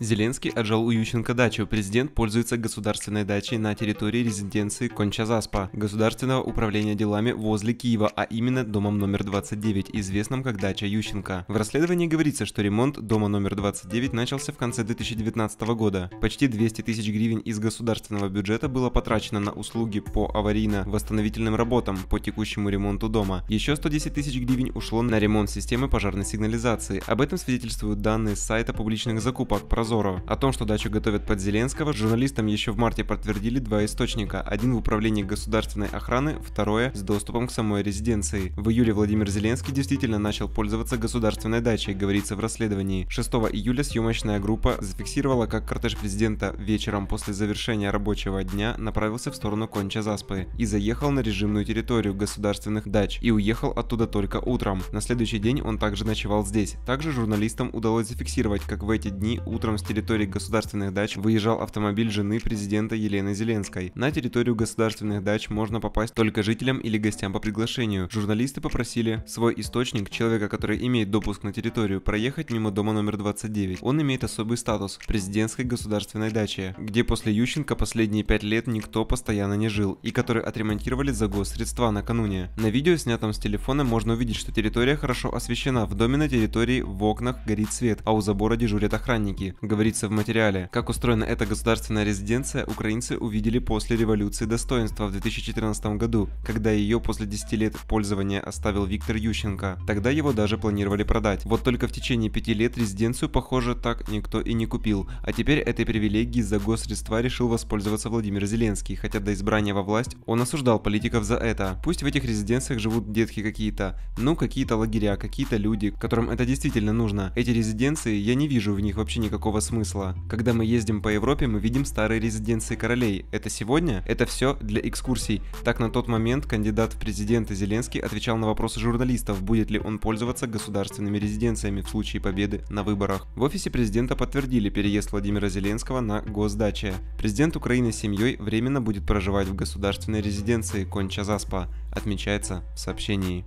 Зеленский отжал у Ющенко дачу. Президент пользуется государственной дачей на территории резиденции Кончазаспа Государственного управления делами возле Киева, а именно домом номер 29, известным как дача Ющенко. В расследовании говорится, что ремонт дома номер 29 начался в конце 2019 года. Почти 200 тысяч гривен из государственного бюджета было потрачено на услуги по аварийно-восстановительным работам по текущему ремонту дома. Еще 110 тысяч гривен ушло на ремонт системы пожарной сигнализации. Об этом свидетельствуют данные с сайта публичных закупок про Прозорова. О том, что дачу готовят под Зеленского, журналистам еще в марте подтвердили два источника. Один в управлении государственной охраны, второе с доступом к самой резиденции. В июле Владимир Зеленский действительно начал пользоваться государственной дачей, говорится в расследовании. 6 июля съемочная группа зафиксировала, как кортеж президента вечером после завершения рабочего дня направился в сторону Конча Заспы и заехал на режимную территорию государственных дач и уехал оттуда только утром. На следующий день он также ночевал здесь. Также журналистам удалось зафиксировать, как в эти дни утром котором с территории государственных дач выезжал автомобиль жены президента Елены Зеленской. На территорию государственных дач можно попасть только жителям или гостям по приглашению. Журналисты попросили свой источник, человека, который имеет допуск на территорию, проехать мимо дома номер 29. Он имеет особый статус – президентской государственной дачи, где после Ющенко последние пять лет никто постоянно не жил, и который отремонтировали за госсредства накануне. На видео, снятом с телефона, можно увидеть, что территория хорошо освещена, в доме на территории в окнах горит свет, а у забора дежурят охранники говорится в материале. Как устроена эта государственная резиденция, украинцы увидели после революции достоинства в 2014 году, когда ее после 10 лет пользования оставил Виктор Ющенко. Тогда его даже планировали продать. Вот только в течение 5 лет резиденцию, похоже, так никто и не купил. А теперь этой привилегией за госсредства решил воспользоваться Владимир Зеленский, хотя до избрания во власть он осуждал политиков за это. Пусть в этих резиденциях живут детки какие-то, ну какие-то лагеря, какие-то люди, которым это действительно нужно. Эти резиденции, я не вижу в них вообще никакого прямого смысла. Когда мы ездим по Европе, мы видим старые резиденции королей. Это сегодня? Это все для экскурсий. Так на тот момент кандидат в президенты Зеленский отвечал на вопросы журналистов, будет ли он пользоваться государственными резиденциями в случае победы на выборах. В офисе президента подтвердили переезд Владимира Зеленского на госдаче. Президент Украины с семьей временно будет проживать в государственной резиденции Конча Заспа, отмечается в сообщении.